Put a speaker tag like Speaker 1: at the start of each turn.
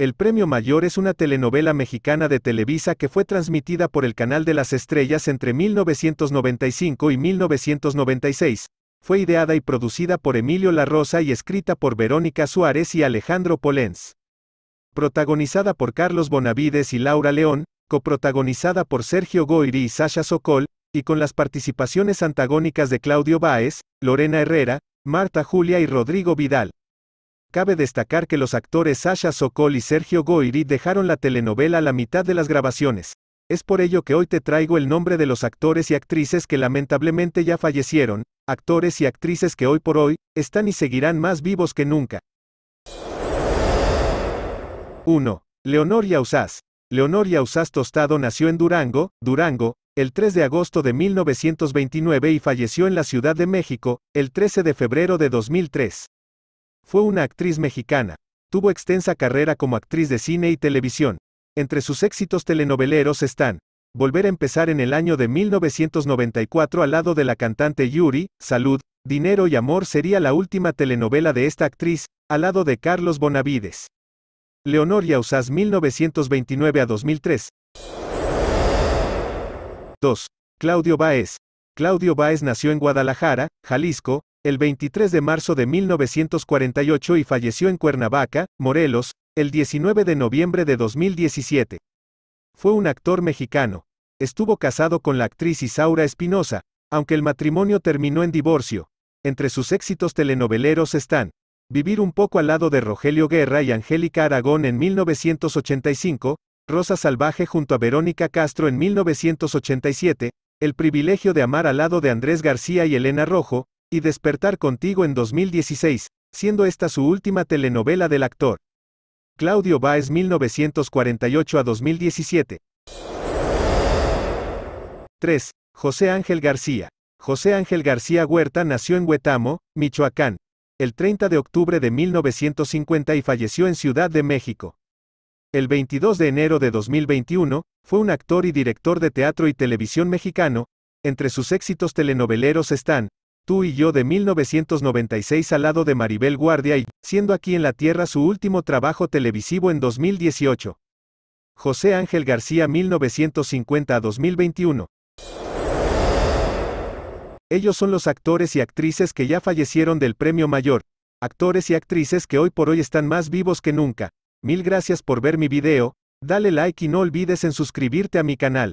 Speaker 1: El Premio Mayor es una telenovela mexicana de Televisa que fue transmitida por el Canal de las Estrellas entre 1995 y 1996. Fue ideada y producida por Emilio La y escrita por Verónica Suárez y Alejandro Polens. Protagonizada por Carlos Bonavides y Laura León, coprotagonizada por Sergio Goyri y Sasha Sokol, y con las participaciones antagónicas de Claudio Báez, Lorena Herrera, Marta Julia y Rodrigo Vidal. Cabe destacar que los actores Sasha Sokol y Sergio Goiri dejaron la telenovela a la mitad de las grabaciones. Es por ello que hoy te traigo el nombre de los actores y actrices que lamentablemente ya fallecieron, actores y actrices que hoy por hoy, están y seguirán más vivos que nunca. 1. Leonor Yausaz. Leonor Yausaz Tostado nació en Durango, Durango, el 3 de agosto de 1929 y falleció en la Ciudad de México, el 13 de febrero de 2003. Fue una actriz mexicana. Tuvo extensa carrera como actriz de cine y televisión. Entre sus éxitos telenoveleros están Volver a empezar en el año de 1994 al lado de la cantante Yuri, Salud, Dinero y Amor sería la última telenovela de esta actriz, al lado de Carlos Bonavides. Leonor Yausas 1929 a 2003. 2. Claudio Baez. Claudio Baez nació en Guadalajara, Jalisco, el 23 de marzo de 1948 y falleció en Cuernavaca, Morelos, el 19 de noviembre de 2017. Fue un actor mexicano. Estuvo casado con la actriz Isaura Espinosa, aunque el matrimonio terminó en divorcio. Entre sus éxitos telenoveleros están Vivir un poco al lado de Rogelio Guerra y Angélica Aragón en 1985, Rosa Salvaje junto a Verónica Castro en 1987, El privilegio de amar al lado de Andrés García y Elena Rojo, y Despertar contigo en 2016, siendo esta su última telenovela del actor. Claudio Báez 1948 a 2017. 3. José Ángel García. José Ángel García Huerta nació en Huetamo, Michoacán, el 30 de octubre de 1950 y falleció en Ciudad de México. El 22 de enero de 2021, fue un actor y director de teatro y televisión mexicano, entre sus éxitos telenoveleros están, Tú y yo de 1996 al lado de Maribel Guardia y, siendo aquí en la Tierra su último trabajo televisivo en 2018. José Ángel García 1950 a 2021. Ellos son los actores y actrices que ya fallecieron del premio mayor, actores y actrices que hoy por hoy están más vivos que nunca. Mil gracias por ver mi video, dale like y no olvides en suscribirte a mi canal.